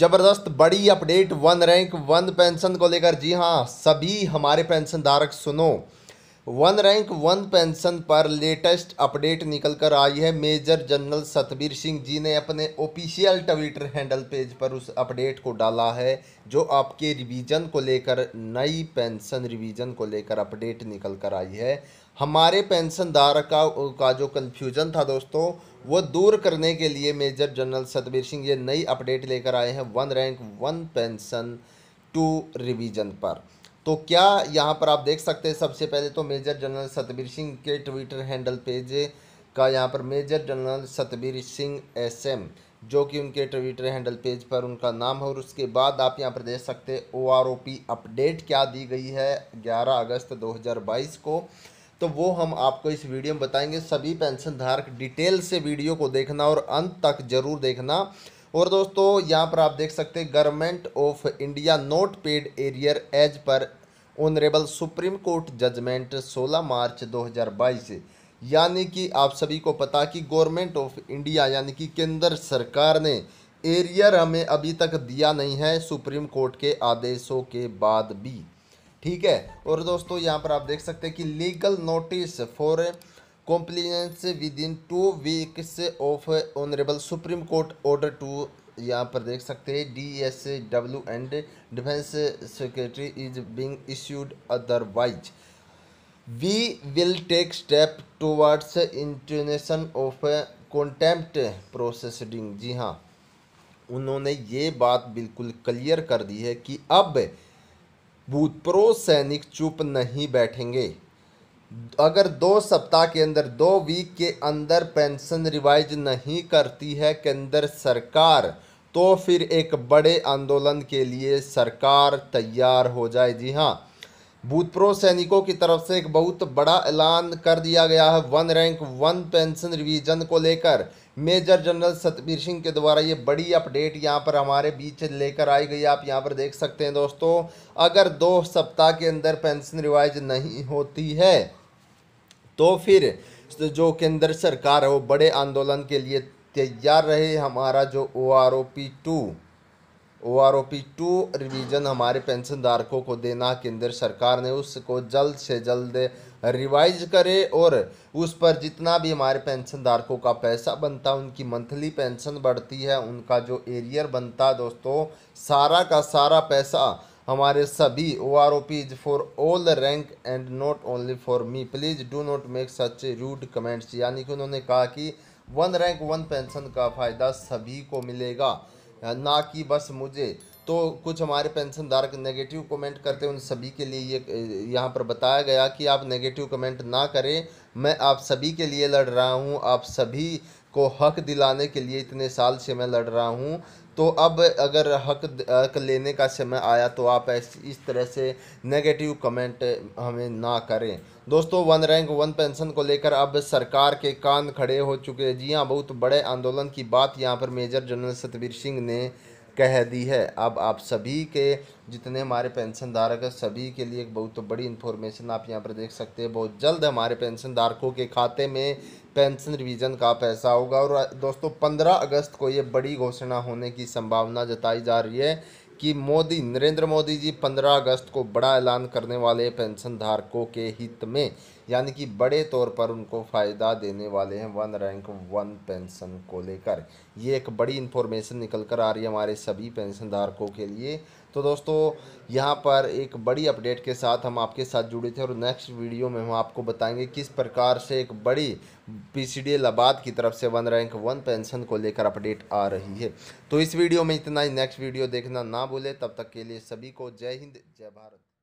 ज़बरदस्त बड़ी update one rank one pension को लेकर जी हाँ सभी हमारे पेंशन धारक सुनो वन रैंक वन पेंशन पर लेटेस्ट अपडेट निकल कर आई है मेजर जनरल सतबीर सिंह जी ने अपने ऑफिशियल ट्विटर हैंडल पेज पर उस अपडेट को डाला है जो आपके रिवीजन को लेकर नई पेंशन रिवीजन को लेकर अपडेट निकल कर आई है हमारे पेंशन धारक का, का जो कन्फ्यूजन था दोस्तों वो दूर करने के लिए मेजर जनरल सतबीर सिंह ये नई अपडेट लेकर आए हैं one rank one pension two revision पर तो क्या यहाँ पर आप देख सकते हैं सबसे पहले तो मेजर जनरल सतबीर सिंह के ट्विटर हैंडल पेज का यहाँ पर major general Satbir Singh SM जो कि उनके ट्विटर हैंडल पेज पर उनका नाम है और उसके बाद आप यहाँ पर देख सकते हैं ओ अपडेट क्या दी गई है 11 अगस्त 2022 को तो वो हम आपको इस वीडियो में बताएंगे सभी पेंशनधारक डिटेल से वीडियो को देखना और अंत तक ज़रूर देखना और दोस्तों यहाँ पर आप देख सकते हैं government of India not paid arrear as per honourable Supreme Court judgment 16 March 2022 यानी कि आप सभी को पता कि गवर्नमेंट ऑफ इंडिया यानी कि केंद्र सरकार ने एरियर हमें अभी तक दिया नहीं है सुप्रीम कोर्ट के आदेशों के बाद भी ठीक है और दोस्तों यहाँ पर आप देख सकते हैं कि legal notice for compliments within two weeks of honourable Supreme Court order to यहाँ पर देख सकते हैं D S W and defence secretary is being issued otherwise we will take step towards initiation of contempt processing जी हाँ उन्होंने ये बात बिल्कुल क्लियर कर दी है कि अब भूतपूर्व सैनिक चुप नहीं बैठेंगे अगर दो सप्ताह के अंदर दो वीक के अंदर पेंशन रिवाइज नहीं करती है केंद्र सरकार तो फिर एक बड़े आंदोलन के लिए सरकार तैयार हो जाए जी हाँ भूतपूर्व सैनिकों की तरफ से एक बहुत बड़ा ऐलान कर दिया गया है one rank one pension revision को लेकर मेजर जनरल सतबीर सिंह के द्वारा ये बड़ी अपडेट यहाँ पर हमारे बीच लेकर आई गई आप यहाँ पर देख सकते हैं दोस्तों अगर दो सप्ताह के अंदर पेंशन रिवाइज नहीं होती है तो फिर जो केंद्र सरकार है वो बड़े आंदोलन के लिए तैयार रहे हमारा जो O R O P two O R O P two revision हमारे पेंशनधारकों को देना केंद्र सरकार ने उसको जल्द से जल्द रिवाइज करे और उस पर जितना भी हमारे पेंशनधारकों का पैसा बनता उनकी मंथली पेंशन बढ़ती है उनका जो एरियर बनता दोस्तों सारा का सारा पैसा हमारे सभी O R O Ps for all rank and not only for me please do not make such a rude comments यानी कि उन्होंने कहा कि वन रैंक वन पेंशन का फ़ायदा सभी को मिलेगा ना कि बस मुझे तो कुछ हमारे पेंशन धारक नेगेटिव कमेंट करते उन सभी के लिए ये यहाँ पर बताया गया कि आप नेगेटिव कमेंट ना करें मैं आप सभी के लिए लड़ रहा हूँ आप सभी को हक दिलाने के लिए इतने साल से मैं लड़ रहा हूँ तो अब अगर हक हक लेने का समय आया तो आप ऐसी इस तरह से नेगेटिव कमेंट हमें ना करें दोस्तों वन रैंक वन पेंशन को लेकर अब सरकार के कान खड़े हो चुके हैं जी हाँ बहुत बड़े आंदोलन की बात यहाँ पर मेजर जनरल सतबीर सिंह ने कह दी है अब आप सभी के जितने हमारे पेंशन धारक हैं सभी के लिए एक बहुत बड़ी इन्फॉर्मेशन आप यहाँ पर देख सकते हैं बहुत जल्द हमारे पेंशन धारकों के खाते में पेंशन रिवीजन का पैसा होगा और दोस्तों पंद्रह अगस्त को ये बड़ी घोषणा होने की संभावना जताई जा रही है कि मोदी नरेंद्र मोदी जी 15 अगस्त को बड़ा ऐलान करने वाले पेंशन धारकों के हित में यानी कि बड़े तौर पर उनको फ़ायदा देने वाले हैं वन रैंक वन पेंशन को लेकर ये एक बड़ी इन्फॉर्मेशन निकल कर आ रही है हमारे सभी पेंशन धारकों के लिए तो दोस्तों यहाँ पर एक बड़ी अपडेट के साथ हम आपके साथ जुड़े थे और नेक्स्ट वीडियो में हम आपको बताएंगे किस प्रकार से एक बड़ी पी सी डी इलाहाबाद की तरफ से वन रैंक वन पेंशन को लेकर अपडेट आ रही है तो इस वीडियो में इतना ही नेक्स्ट वीडियो देखना ना भूले तब तक के लिए सभी को जय हिंद जय भारत